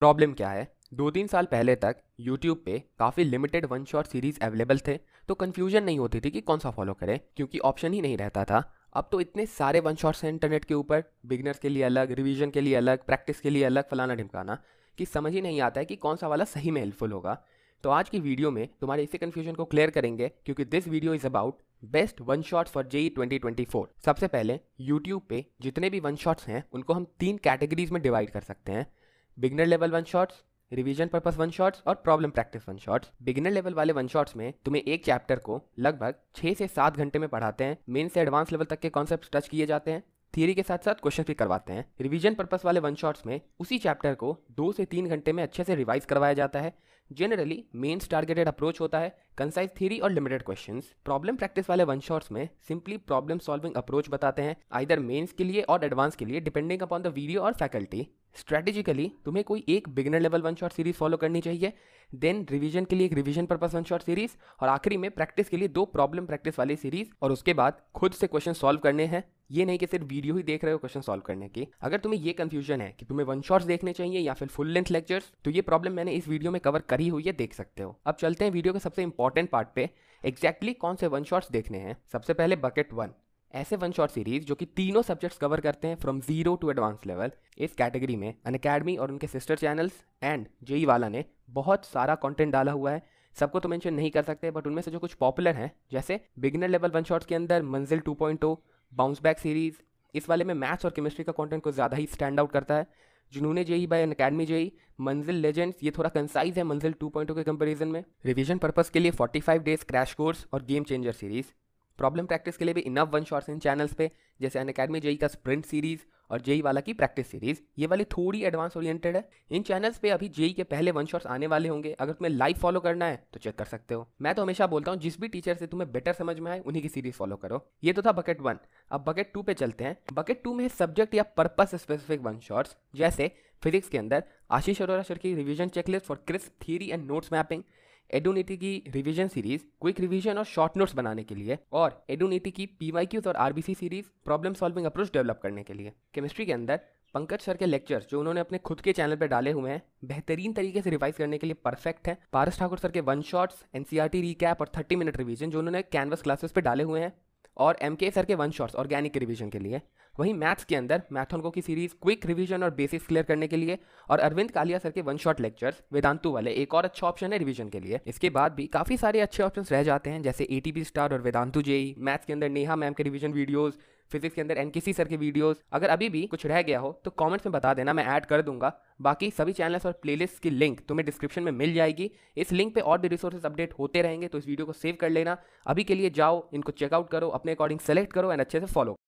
problem क्या है दो तीन साल पहले तक YouTube पे काफ़ी limited one shot series available थे तो कन्फ्यूजन नहीं होती थी कि कौन सा फॉलो करें क्योंकि ऑप्शन ही नहीं रहता था अब तो इतने सारे वन शॉट्स हैं इंटरनेट के ऊपर बिगनर्स के लिए अलग रिवीजन के लिए अलग प्रैक्टिस के लिए अलग फलाना ढिमकाना कि समझ ही नहीं आता है कि कौन सा वाला सही में हेल्पफुल होगा तो आज की वीडियो में तुम्हारे इसी कन्फ्यूजन को क्लियर करेंगे क्योंकि this video is about best one shots for JEE 2024 सबसे पहले यूट्यूब पे जितने भी वन शॉट्स हैं उनको हम तीन कैटेगरीज में डिवाइड कर सकते हैं beginner level one shots revision purpose one shots और problem practice one shots beginner level वाले वन शॉट्स में तुम्हें एक चैप्टर को लगभग छः से सात घंटे में पढ़ाते हैं मेन से एडवांस लेवल तक के कॉन्सेप्ट टच किए जाते हैं थियरी के साथ साथ क्वेश्चन भी करवाते हैं रिवीजन पर्पस वाले वन शॉट्स में उसी चैप्टर को दो से तीन घंटे में अच्छे से रिवाइज करवाया जाता है जनरली मेन्स टारगेटेड अप्रोच होता है कंसाइज थ्योरी और लिमिटेड क्वेश्चन प्रॉब्लम प्रैक्टिस वाले वन शॉट्स में सिंपली प्रॉब्लम सॉल्विंग अप्रोच बताते हैं आइदर मेन्स के लिए और एडवांस के लिए डिपेंडिंग अपॉन द वीडियो और फैकल्टी स्ट्रेटेजिकली तुम्हें कोई एक beginner level one shot series follow करनी चाहिए देन रिवीजन के लिए एक revision purpose one shot series और आखिरी में प्रैक्टिस के लिए दो प्रॉब्लम प्रैक्टिस वाली सीरीज और उसके बाद खुद से क्वेश्चन सॉल्व करने हैं ये नहीं कि सिर्फ वीडियो ही देख रहे हो क्वेश्चन सॉल्व करने की अगर तुम्हें ये कंफ्यूजन है कि तुम्हें वन शॉट्स देखने चाहिए या फिर फुल लेंथ लेक्चर्स तो ये प्रॉब्लम मैंने इस वीडियो में कवर करी हुई है देख सकते हो अब चलते हैं वीडियो के सबसे इंपॉर्टेंट पार्ट पे एक्जैक्टली exactly कौन से वन शॉट्स देखने हैं सबसे पहले बकेट वन ऐसे वन शॉट सीरीज जो कि तीनों सब्जेक्ट्स कवर करते हैं from zero to advance level इस कैटेगरी में अन अकेडमी और उनके सिस्टर चैनल्स एंड जेई वाला ने बहुत सारा कंटेंट डाला हुआ है सबको तो मेंशन नहीं कर सकते बट उनमें से जो कुछ पॉपुलर हैं जैसे बिगनर लेवल वन शॉट्स के अंदर मंजिल टू बाउंस बैक सीरीज इस वाले में मैथ्स और केमिस्ट्री का कॉन्टेंट कुछ ज़्यादा ही स्टैंड आउट करता है जुनूने JEE by Unacademy JEE Manzil legends ये थोड़ा कंसाइज है मंजिल टू oh के कंपेरिजन में रिविजन पर्पज के लिए फाइव डेज क्रैश कोर्स और game changer series problem practice के लिए भी इनफ वन शॉर्ट्स इन चैनल्स पे जैसे अन अकेडमी जेई का स्प्रिंट सीरीज और जेई वाला की प्रैक्टिस सीरीज ये वाली थोड़ी एडवांस ओरिएंटेड है इन चैनल्स पे अभी जेई के पहले वन शॉर्ट्स आने वाले होंगे अगर तुम्हें लाइव फॉलो करना है तो चेक कर सकते हो मैं तो हमेशा बोलता हूँ जिस भी टीचर से तुम्हें बेटर समझ में आए उन्हीं की सीरीज फॉलो करो ये तो था बकेट वन अब बकेट टू पे चलते हैं बकेट टू में सब्जेक्ट या पर्पस स्पेसिफिक वन शॉर्ट्स जैसे फिजिक्स के अंदर आशीष अरोरा सर की revision checklist for crisp theory and notes mapping Eduniti की रिवीजन सीरीज क्विक रिवीजन और शॉर्ट नोट्स बनाने के लिए और एडोनिटी की पीवाईक्यूज और RBC series problem solving approach develop करने के लिए केमिस्ट्री के अंदर पंकज सर के लेक्चर्स जो उन्होंने अपने खुद के चैनल पर डाले हुए हैं बेहतरीन तरीके से रिवाइज करने के लिए परफेक्ट है पारस ठाकुर सर के वन शॉट्स एनसीआरटी रीकैप और थर्टी मिनट रिवीजन जो उन्होंने कैनवस क्लासेस पे डाले हुए हैं और एम के सर के वन शॉट्स ऑर्गेनिक रिवीजन के लिए वहीं मैथ्स के अंदर मैथोनको की सीरीज क्विक रिवीजन और बेसिक्स क्लियर करने के लिए और अरविंद कालिया सर के वन शॉट लेक्चर्स वेदांतु वाले एक और अच्छा ऑप्शन है रिवीजन के लिए इसके बाद भी काफी सारे अच्छे ऑप्शन रह जाते हैं जैसे ए स्टार और वेदांतु जेई मैथ्स के अंदर नेहा मैम के रिविजन वीडियोज फिजिक्स के अंदर एन सर के वीडियोस अगर अभी भी कुछ रह गया हो तो कमेंट्स में बता देना मैं ऐड कर दूंगा बाकी सभी चैनल्स और प्लेलिस्ट की लिंक तुम्हें डिस्क्रिप्शन में मिल जाएगी इस लिंक पे और भी रिसोर्सेज अपडेट होते रहेंगे तो इस वीडियो को सेव कर लेना अभी के लिए जाओ इनको चेकआउट करो अपने अकॉर्डिंग सेलेक्ट करो एंड अच्छे से फॉलो